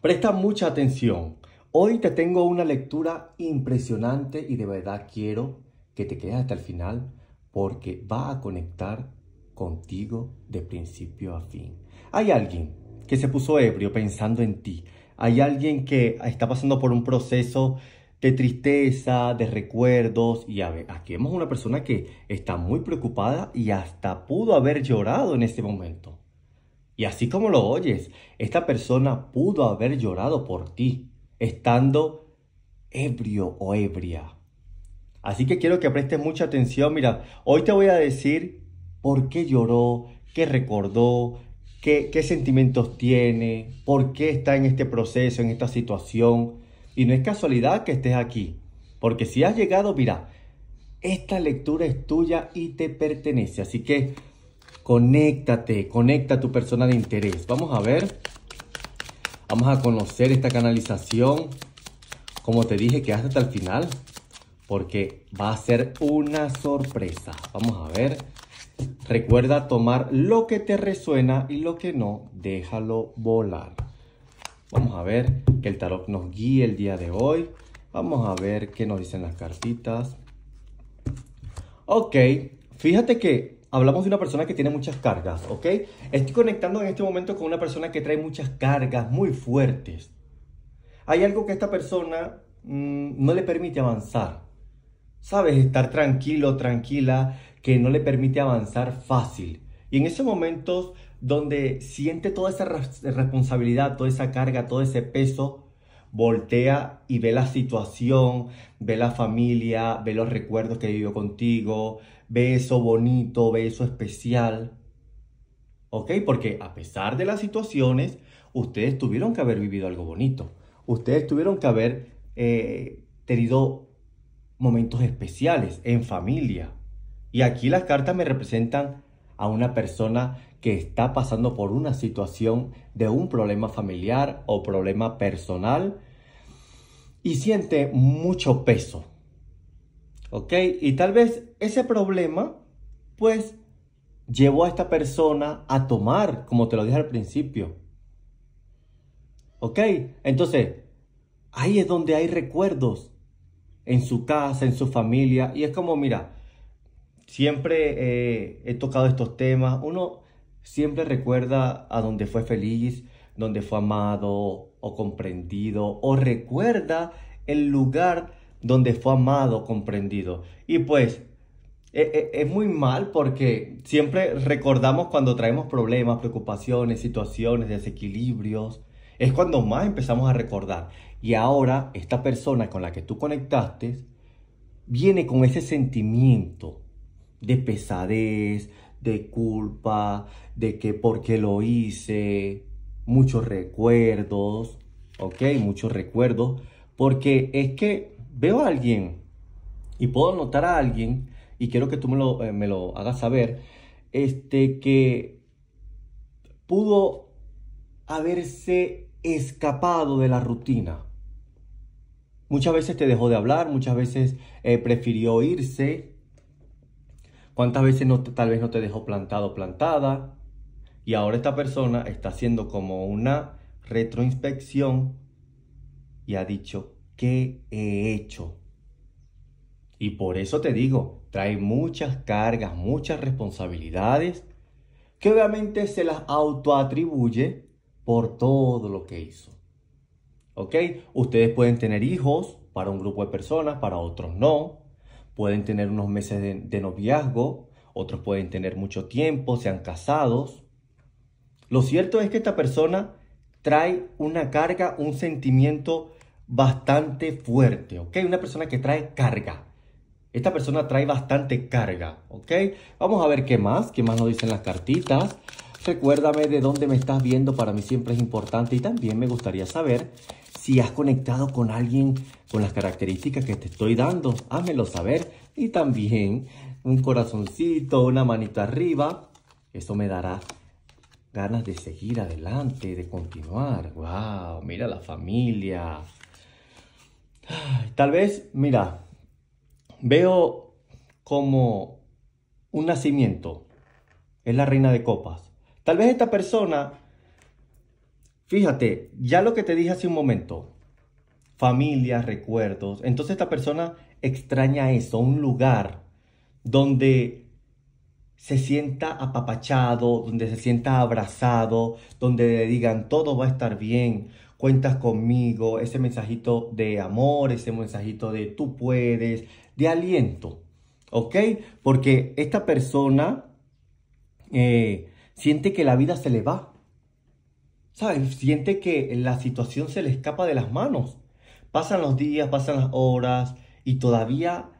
Presta mucha atención. Hoy te tengo una lectura impresionante y de verdad quiero que te quedes hasta el final porque va a conectar contigo de principio a fin. Hay alguien que se puso ebrio pensando en ti. Hay alguien que está pasando por un proceso de tristeza, de recuerdos. Y a ver, aquí vemos una persona que está muy preocupada y hasta pudo haber llorado en ese momento. Y así como lo oyes, esta persona pudo haber llorado por ti, estando ebrio o ebria. Así que quiero que prestes mucha atención. Mira, hoy te voy a decir por qué lloró, qué recordó, qué, qué sentimientos tiene, por qué está en este proceso, en esta situación. Y no es casualidad que estés aquí, porque si has llegado, mira, esta lectura es tuya y te pertenece. Así que Conéctate, conecta a tu persona de interés. Vamos a ver. Vamos a conocer esta canalización. Como te dije, que hasta el final. Porque va a ser una sorpresa. Vamos a ver. Recuerda tomar lo que te resuena y lo que no, déjalo volar. Vamos a ver que el tarot nos guíe el día de hoy. Vamos a ver qué nos dicen las cartitas. Ok, fíjate que hablamos de una persona que tiene muchas cargas, ¿ok? Estoy conectando en este momento con una persona que trae muchas cargas muy fuertes. Hay algo que esta persona mm, no le permite avanzar. ¿Sabes? Estar tranquilo, tranquila, que no le permite avanzar fácil. Y en esos momentos donde siente toda esa responsabilidad, toda esa carga, todo ese peso, voltea y ve la situación, ve la familia, ve los recuerdos que vivió contigo, beso bonito, beso especial. ¿Ok? Porque a pesar de las situaciones, ustedes tuvieron que haber vivido algo bonito. Ustedes tuvieron que haber eh, tenido momentos especiales en familia. Y aquí las cartas me representan a una persona que está pasando por una situación de un problema familiar o problema personal y siente mucho peso, ¿Ok? Y tal vez ese problema, pues, llevó a esta persona a tomar, como te lo dije al principio. ¿Ok? Entonces, ahí es donde hay recuerdos. En su casa, en su familia. Y es como, mira, siempre eh, he tocado estos temas. Uno siempre recuerda a donde fue feliz, donde fue amado o comprendido. O recuerda el lugar donde fue amado, comprendido. Y pues e, e, es muy mal porque siempre recordamos cuando traemos problemas, preocupaciones, situaciones, desequilibrios. Es cuando más empezamos a recordar. Y ahora esta persona con la que tú conectaste viene con ese sentimiento de pesadez, de culpa, de que porque lo hice, muchos recuerdos, ¿ok? Muchos recuerdos. Porque es que veo a alguien y puedo notar a alguien, y quiero que tú eh, me lo, hagas saber, este, que pudo haberse escapado de la rutina. Muchas veces te dejó de hablar, muchas veces eh, prefirió irse. ¿Cuántas veces no, tal vez no te dejó plantado, plantada? Y ahora esta persona está haciendo como una retroinspección y ha dicho, que he hecho. Y por eso te digo, trae muchas cargas, muchas responsabilidades, que obviamente se las autoatribuye por todo lo que hizo. ¿Ok? Ustedes pueden tener hijos para un grupo de personas, para otros no. Pueden tener unos meses de, de noviazgo, otros pueden tener mucho tiempo, sean casados. Lo cierto es que esta persona trae una carga, un sentimiento bastante fuerte, ¿ok? Una persona que trae carga. Esta persona trae bastante carga, ¿ok? Vamos a ver qué más, qué más nos dicen las cartitas. Recuérdame de dónde me estás viendo, para mí siempre es importante y también me gustaría saber si has conectado con alguien con las características que te estoy dando, házmelo saber y también un corazoncito, una manita arriba, eso me dará ganas de seguir adelante, de continuar. ¡Wow! Mira la familia. Tal vez, mira, veo como un nacimiento. Es la reina de copas. Tal vez esta persona, fíjate, ya lo que te dije hace un momento, familia, recuerdos. Entonces esta persona extraña eso, un lugar donde se sienta apapachado, donde se sienta abrazado, donde le digan todo va a estar bien, cuentas conmigo, ese mensajito de amor, ese mensajito de tú puedes, de aliento, ¿ok? Porque esta persona eh, siente que la vida se le va, ¿sabes? Siente que la situación se le escapa de las manos. Pasan los días, pasan las horas y todavía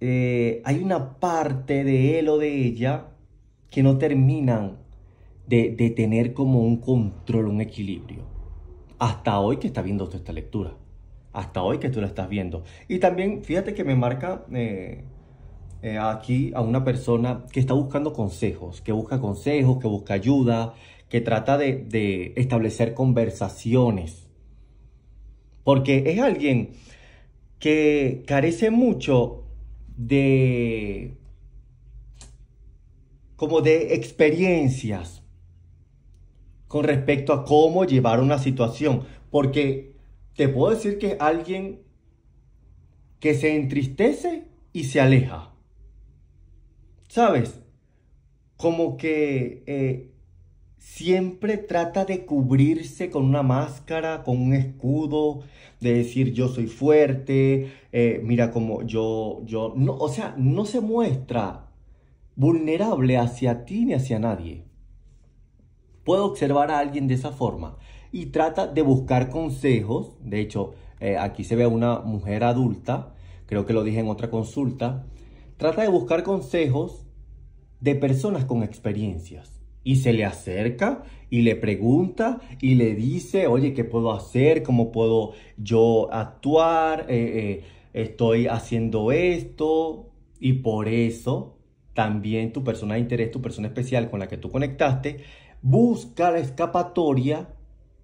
eh, hay una parte de él o de ella que no terminan de, de tener como un control, un equilibrio hasta hoy que está viendo esta lectura. Hasta hoy que tú la estás viendo. Y también fíjate que me marca eh, eh, aquí a una persona que está buscando consejos, que busca consejos, que busca ayuda, que trata de, de establecer conversaciones. Porque es alguien que carece mucho de como de experiencias con respecto a cómo llevar una situación. Porque te puedo decir que es alguien que se entristece y se aleja. ¿Sabes? Como que eh, siempre trata de cubrirse con una máscara, con un escudo, de decir yo soy fuerte, eh, mira como yo, yo, no, o sea, no se muestra vulnerable hacia ti ni hacia nadie puedo observar a alguien de esa forma y trata de buscar consejos. De hecho, eh, aquí se ve a una mujer adulta, creo que lo dije en otra consulta. Trata de buscar consejos de personas con experiencias. Y se le acerca y le pregunta y le dice, oye, ¿qué puedo hacer? ¿Cómo puedo yo actuar? Eh, eh, estoy haciendo esto. Y por eso también tu persona de interés, tu persona especial con la que tú conectaste, busca la escapatoria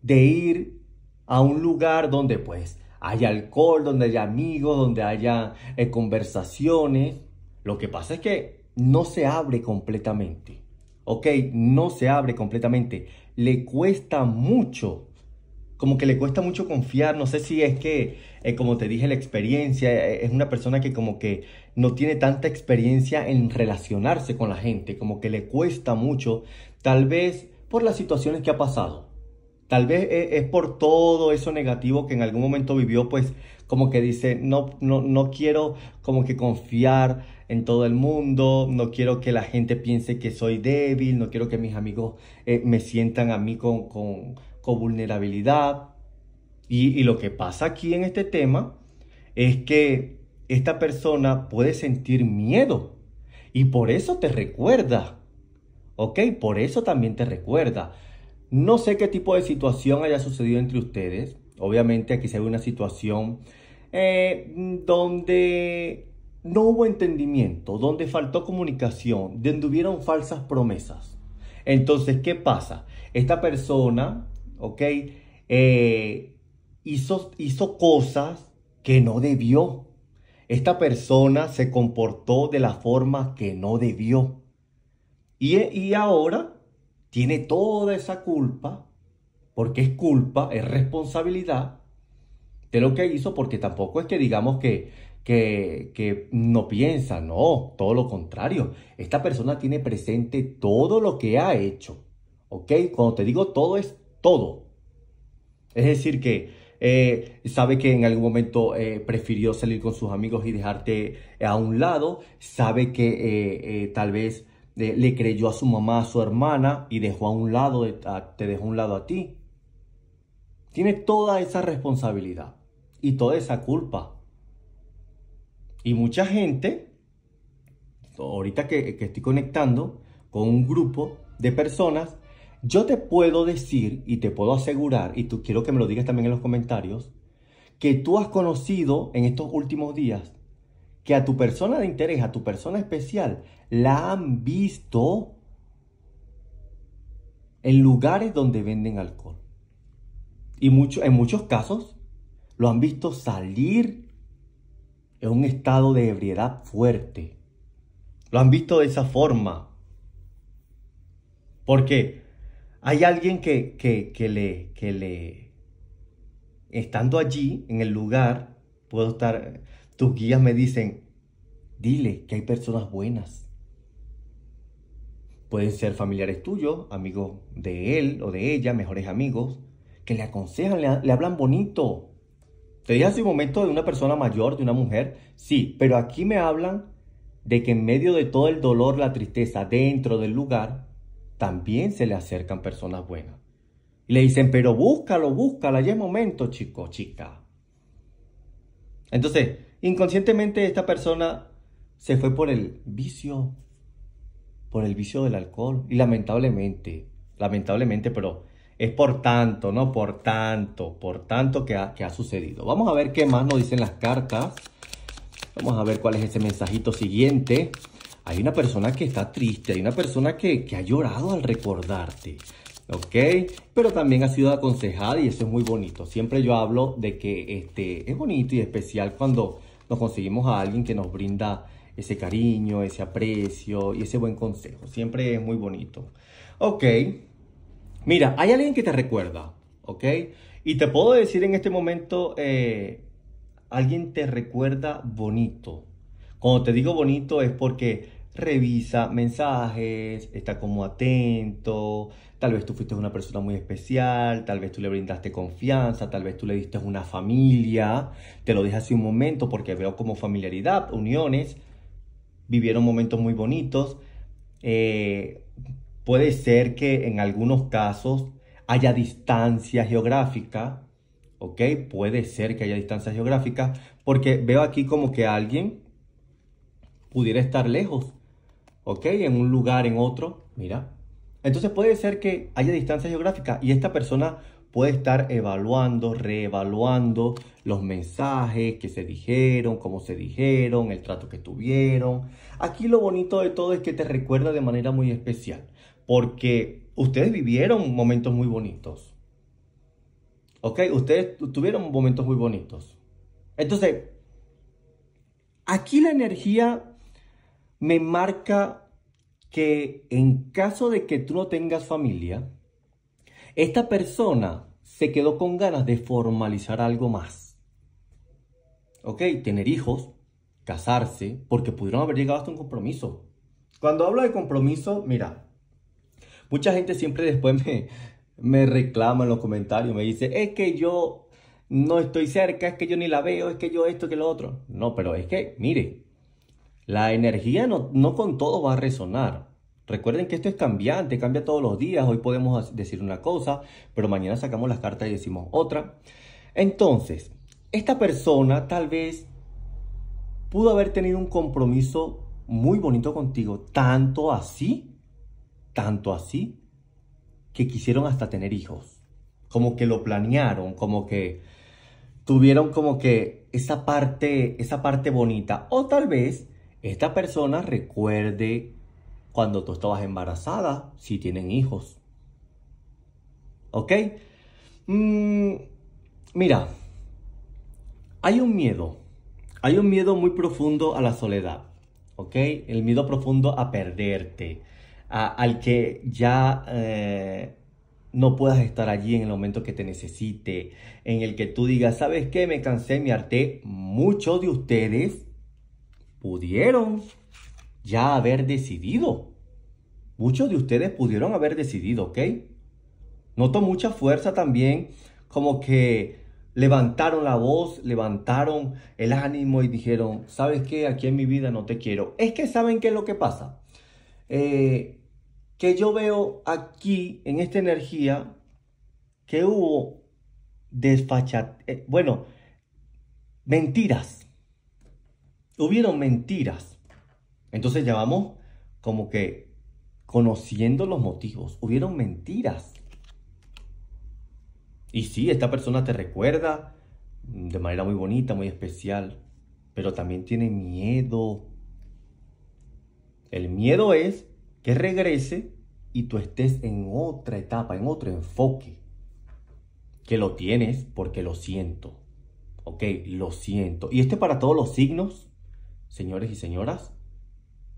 de ir a un lugar donde pues hay alcohol, donde hay amigos, donde haya eh, conversaciones. Lo que pasa es que no se abre completamente. ¿Ok? No se abre completamente. Le cuesta mucho. Como que le cuesta mucho confiar. No sé si es que, eh, como te dije, la experiencia. Eh, es una persona que como que no tiene tanta experiencia en relacionarse con la gente. Como que le cuesta mucho. Tal vez por las situaciones que ha pasado. Tal vez eh, es por todo eso negativo que en algún momento vivió, pues como que dice, no, no, no quiero como que confiar en todo el mundo, no quiero que la gente piense que soy débil, no quiero que mis amigos eh, me sientan a mí con, con, vulnerabilidad. Y, y lo que pasa aquí en este tema es que esta persona puede sentir miedo y por eso te recuerda ¿ok? Por eso también te recuerda. No sé qué tipo de situación haya sucedido entre ustedes. Obviamente aquí se ve una situación eh, donde no hubo entendimiento, donde faltó comunicación, donde hubieron falsas promesas. Entonces, ¿qué pasa? Esta persona, ¿ok? Eh, hizo, hizo cosas que no debió. Esta persona se comportó de la forma que no debió. Y, ahora tiene toda esa culpa, porque es culpa, es responsabilidad de lo que hizo, porque tampoco es que digamos que, que, no piensa, no, todo lo contrario. Esta persona tiene presente todo lo que ha hecho, ¿ok? Cuando te digo todo es todo. Es decir, que eh, sabe que en algún momento eh, prefirió salir con sus amigos y dejarte a un lado, sabe que eh, tal vez le creyó a su mamá, a su hermana y dejó a un lado, te dejó a un lado a ti. Tiene toda esa responsabilidad y toda esa culpa. Y mucha gente, ahorita que, que estoy conectando con un grupo de personas, yo te puedo decir y te puedo asegurar, y tú quiero que me lo digas también en los comentarios, que tú has conocido en estos últimos días que a tu persona de interés, a tu persona especial, la han visto en lugares donde venden alcohol. Y en muchos casos lo han visto salir en un estado de ebriedad fuerte. Lo han visto de esa forma. Porque hay alguien que, que, que le, que le, estando allí, en el lugar, puedo estar, tus guías me dicen, dile que hay personas buenas. Pueden ser familiares tuyos, amigos de él o de ella, mejores amigos, que le aconsejan, le, hablan bonito. Te dije hace un momento de una persona mayor, de una mujer, sí, pero aquí me hablan de que en medio de todo el dolor, la tristeza, dentro del lugar, también se le acercan personas buenas. Y le dicen, pero búscalo, búscala, ya es momento, chico, chica. Entonces, Inconscientemente esta persona se fue por el vicio, por el vicio del alcohol. Y lamentablemente, lamentablemente, pero es por tanto, ¿no? Por tanto, por tanto que ha, sucedido. Vamos a ver qué más nos dicen las cartas. Vamos a ver cuál es ese mensajito siguiente. Hay una persona que está triste, hay una persona que, que ha llorado al recordarte. ¿ok? Pero también ha sido aconsejada y eso es muy bonito. Siempre yo hablo de que este, es bonito y especial cuando nos conseguimos a alguien que nos brinda ese cariño, ese aprecio y ese buen consejo. Siempre es muy bonito. Ok. Mira, hay alguien que te recuerda, ¿ok? Y te puedo decir en este momento, eh, alguien te recuerda bonito. Cuando te digo bonito es porque revisa mensajes, está como atento, Tal vez tú fuiste una persona muy especial, tal vez tú le brindaste confianza, tal vez tú le diste una familia. Te lo dije hace un momento porque veo como familiaridad, uniones, vivieron momentos muy bonitos. Eh, puede ser que en algunos casos haya distancia geográfica, ¿ok? Puede ser que haya distancia geográfica porque veo aquí como que alguien pudiera estar lejos, ¿ok? En un lugar, en otro, mira, entonces puede ser que haya distancia geográfica y esta persona puede estar evaluando, reevaluando los mensajes que se dijeron, cómo se dijeron, el trato que tuvieron. Aquí lo bonito de todo es que te recuerda de manera muy especial, porque ustedes vivieron momentos muy bonitos. ¿Ok? Ustedes tuvieron momentos muy bonitos. Entonces, aquí la energía me marca que en caso de que tú no tengas familia, esta persona se quedó con ganas de formalizar algo más. ¿Ok? Tener hijos, casarse, porque pudieron haber llegado hasta un compromiso. Cuando hablo de compromiso, mira, mucha gente siempre después me, reclama en los comentarios, me dice, es que yo no estoy cerca, es que yo ni la veo, es que yo esto, que lo otro. No, pero es que, mire, la energía no, con todo va a resonar. Recuerden que esto es cambiante, cambia todos los días. Hoy podemos decir una cosa, pero mañana sacamos las cartas y decimos otra. Entonces, esta persona tal vez pudo haber tenido un compromiso muy bonito contigo, tanto así, tanto así, que quisieron hasta tener hijos. Como que lo planearon, como que tuvieron como que esa parte, esa parte bonita. O tal vez esta persona recuerde cuando tú estabas embarazada, si tienen hijos. ¿Ok? Mm, mira, hay un miedo. Hay un miedo muy profundo a la soledad. ¿Ok? El miedo profundo a perderte. al que ya eh, no puedas estar allí en el momento que te necesite. En el que tú digas, ¿sabes qué? Me cansé, me harté mucho de ustedes pudieron ya haber decidido. Muchos de ustedes pudieron haber decidido, ¿ok? Noto mucha fuerza también, como que levantaron la voz, levantaron el ánimo y dijeron, ¿sabes qué? Aquí en mi vida no te quiero. Es que saben qué es lo que pasa. Eh, que yo veo aquí, en esta energía, que hubo desfachate... Eh, bueno, mentiras, hubieron mentiras. Entonces ya vamos como que conociendo los motivos. Hubieron mentiras. Y sí, esta persona te recuerda de manera muy bonita, muy especial, pero también tiene miedo. El miedo es que regrese y tú estés en otra etapa, en otro enfoque. Que lo tienes porque lo siento. Ok, lo siento. Y este para todos los signos señores y señoras,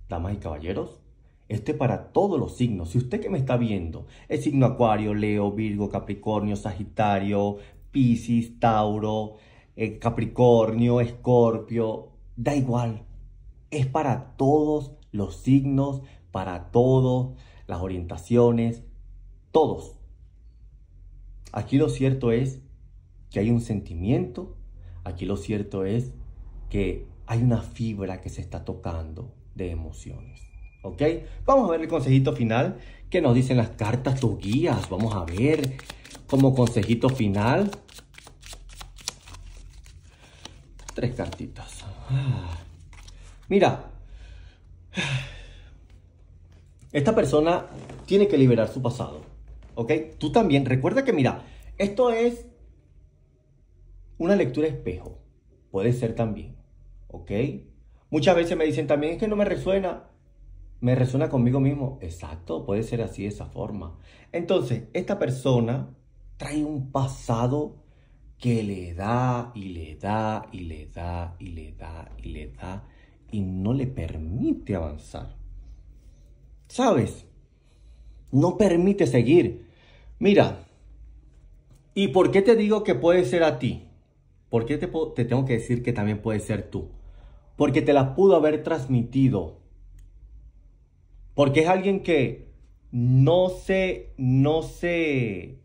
damas y caballeros, este para todos los signos. Si usted que me está viendo, el signo Acuario, Leo, Virgo, Capricornio, Sagitario, Pisces, Tauro, eh, Capricornio, Escorpio, da igual. Es para todos los signos, para todos las orientaciones, todos. Aquí lo cierto es que hay un sentimiento, aquí lo cierto es que hay una fibra que se está tocando de emociones. ¿Ok? Vamos a ver el consejito final que nos dicen las cartas, tus guías. Vamos a ver como consejito final. Tres cartitas. Ah. Mira, esta persona tiene que liberar su pasado. ¿Ok? Tú también. Recuerda que, mira, esto es una lectura espejo. Puede ser también. ¿Ok? Muchas veces me dicen también es que no me resuena. Me resuena conmigo mismo. Exacto, puede ser así de esa forma. Entonces, esta persona trae un pasado que le da y le da y le da y le da y le da y no le permite avanzar. ¿Sabes? No permite seguir. Mira, ¿y por qué te digo que puede ser a ti? ¿Por qué te, te tengo que decir que también puede ser tú? porque te la pudo haber transmitido. Porque es alguien que no se, no se,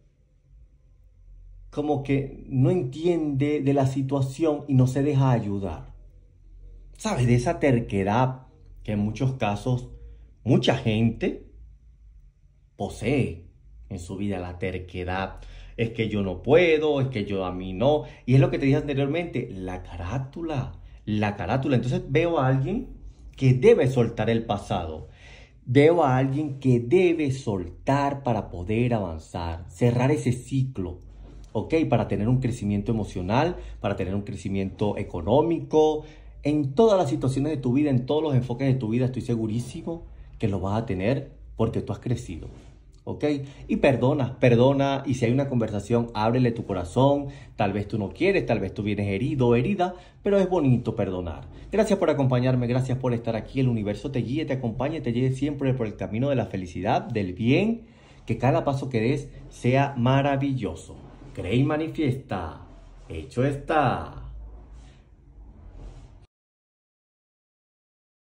como que no entiende de la situación y no se deja ayudar. ¿Sabes? De esa terquedad que en muchos casos mucha gente posee en su vida, la terquedad. Es que yo no puedo, es que yo a mí no. Y es lo que te dije anteriormente, la carátula la carátula. Entonces veo a alguien que debe soltar el pasado. Veo a alguien que debe soltar para poder avanzar, cerrar ese ciclo, ¿ok? Para tener un crecimiento emocional, para tener un crecimiento económico, en todas las situaciones de tu vida, en todos los enfoques de tu vida, estoy segurísimo que lo vas a tener porque tú has crecido. ¿ok? Y perdona, perdona, y si hay una conversación, ábrele tu corazón, tal vez tú no quieres, tal vez tú vienes herido o herida, pero es bonito perdonar. Gracias por acompañarme, gracias por estar aquí, el universo te guíe, te acompañe, te lleve siempre por el camino de la felicidad, del bien, que cada paso que des sea maravilloso. Cree y manifiesta, hecho está.